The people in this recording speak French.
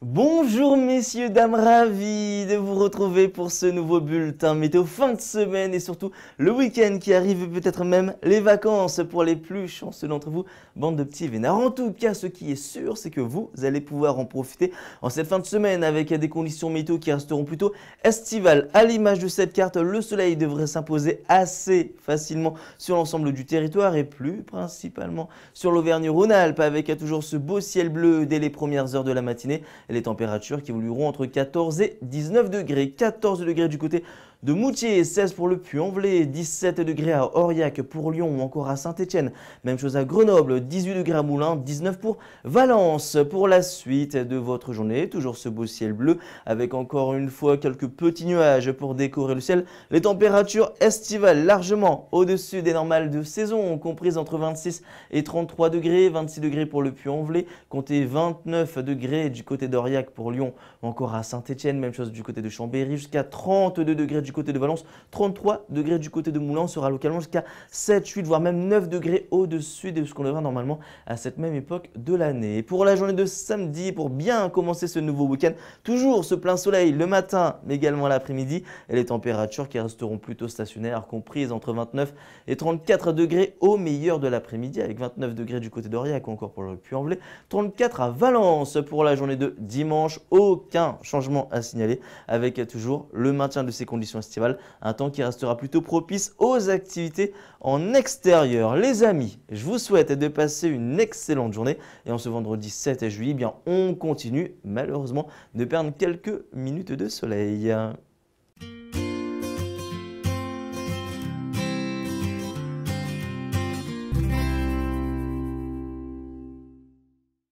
Bonjour messieurs, dames, ravi de vous retrouver pour ce nouveau bulletin météo fin de semaine et surtout le week-end qui arrive peut-être même les vacances pour les plus chanceux d'entre vous, bande de petits vénards. En tout cas, ce qui est sûr, c'est que vous allez pouvoir en profiter en cette fin de semaine avec des conditions météo qui resteront plutôt estivales. À l'image de cette carte, le soleil devrait s'imposer assez facilement sur l'ensemble du territoire et plus principalement sur l'Auvergne-Rhône-Alpes avec toujours ce beau ciel bleu dès les premières heures de la matinée les températures qui évolueront entre 14 et 19 degrés. 14 degrés du côté de Moutier, 16 pour le Puy-en-Velay, 17 degrés à Aurillac pour Lyon ou encore à Saint-Etienne. Même chose à Grenoble, 18 degrés à Moulins, 19 pour Valence. Pour la suite de votre journée, toujours ce beau ciel bleu avec encore une fois quelques petits nuages pour décorer le ciel. Les températures estivales largement au-dessus des normales de saison, comprises entre 26 et 33 degrés, 26 degrés pour le Puy-en-Velay, comptez 29 degrés du côté de pour Lyon, encore à Saint-Etienne, même chose du côté de Chambéry, jusqu'à 32 degrés du côté de Valence, 33 degrés du côté de Moulins, sera localement jusqu'à 7, 8, voire même 9 degrés au-dessus de ce qu'on devrait normalement à cette même époque de l'année. Pour la journée de samedi, pour bien commencer ce nouveau week-end, toujours ce plein soleil le matin, mais également l'après-midi, et les températures qui resteront plutôt stationnaires, comprises entre 29 et 34 degrés au meilleur de l'après-midi, avec 29 degrés du côté d'Aurillac, encore pour le Puy-en-Velay, 34 à Valence pour la journée de dimanche. Aucun changement à signaler avec toujours le maintien de ces conditions estivales, un temps qui restera plutôt propice aux activités en extérieur. Les amis, je vous souhaite de passer une excellente journée et en ce vendredi 7 juillet, eh bien on continue malheureusement de perdre quelques minutes de soleil.